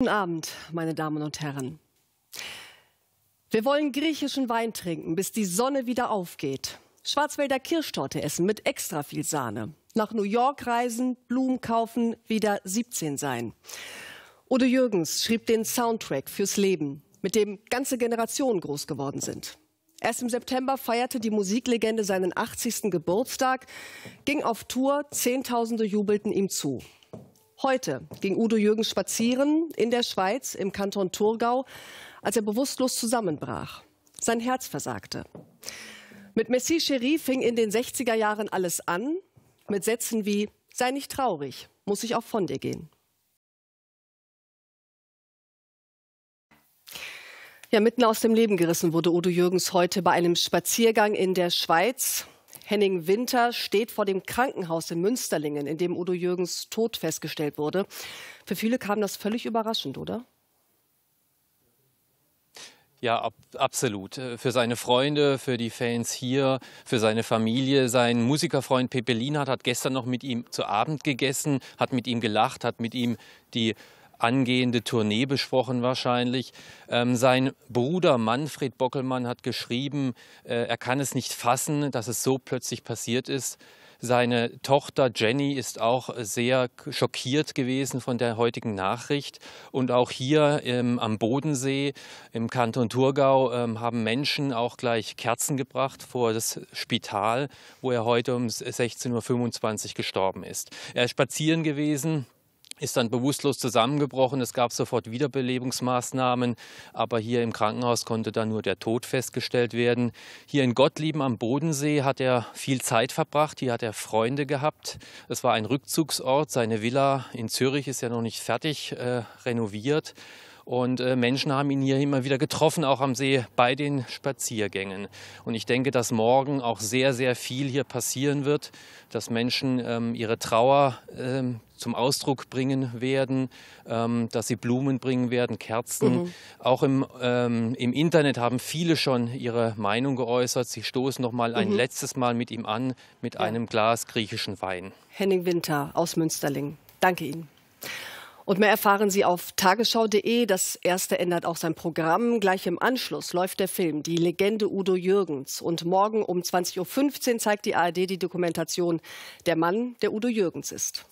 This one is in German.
Guten Abend, meine Damen und Herren. Wir wollen griechischen Wein trinken, bis die Sonne wieder aufgeht. Schwarzwälder Kirschtorte essen mit extra viel Sahne. Nach New York reisen, Blumen kaufen, wieder 17 sein. Udo Jürgens schrieb den Soundtrack fürs Leben, mit dem ganze Generationen groß geworden sind. Erst im September feierte die Musiklegende seinen 80. Geburtstag, ging auf Tour, Zehntausende jubelten ihm zu. Heute ging Udo Jürgens spazieren in der Schweiz im Kanton Thurgau, als er bewusstlos zusammenbrach. Sein Herz versagte. Mit Messi Cherie fing in den 60er Jahren alles an, mit Sätzen wie Sei nicht traurig, muss ich auch von dir gehen. Ja, mitten aus dem Leben gerissen wurde Udo Jürgens heute bei einem Spaziergang in der Schweiz. Henning Winter steht vor dem Krankenhaus in Münsterlingen, in dem Udo Jürgens Tod festgestellt wurde. Für viele kam das völlig überraschend, oder? Ja, ab, absolut. Äh, für seine Freunde, für die Fans hier, für seine Familie. Sein Musikerfreund Pepe Lienhardt hat gestern noch mit ihm zu Abend gegessen, hat mit ihm gelacht, hat mit ihm die angehende Tournee besprochen wahrscheinlich. Ähm, sein Bruder Manfred Bockelmann hat geschrieben, äh, er kann es nicht fassen, dass es so plötzlich passiert ist. Seine Tochter Jenny ist auch sehr schockiert gewesen von der heutigen Nachricht. Und auch hier ähm, am Bodensee im Kanton Thurgau ähm, haben Menschen auch gleich Kerzen gebracht vor das Spital, wo er heute um 16.25 Uhr gestorben ist. Er ist spazieren gewesen ist dann bewusstlos zusammengebrochen. Es gab sofort Wiederbelebungsmaßnahmen, aber hier im Krankenhaus konnte dann nur der Tod festgestellt werden. Hier in Gottlieben am Bodensee hat er viel Zeit verbracht, hier hat er Freunde gehabt. Es war ein Rückzugsort, seine Villa in Zürich ist ja noch nicht fertig äh, renoviert. Und äh, Menschen haben ihn hier immer wieder getroffen, auch am See bei den Spaziergängen. Und ich denke, dass morgen auch sehr, sehr viel hier passieren wird, dass Menschen ähm, ihre Trauer ähm, zum Ausdruck bringen werden, ähm, dass sie Blumen bringen werden, Kerzen. Mhm. Auch im, ähm, im Internet haben viele schon ihre Meinung geäußert. Sie stoßen noch mal mhm. ein letztes Mal mit ihm an, mit ja. einem Glas griechischen Wein. Henning Winter aus Münsterling. Danke Ihnen. Und mehr erfahren Sie auf tagesschau.de. Das erste ändert auch sein Programm. Gleich im Anschluss läuft der Film Die Legende Udo Jürgens. Und morgen um 20.15 Uhr zeigt die ARD die Dokumentation Der Mann, der Udo Jürgens ist.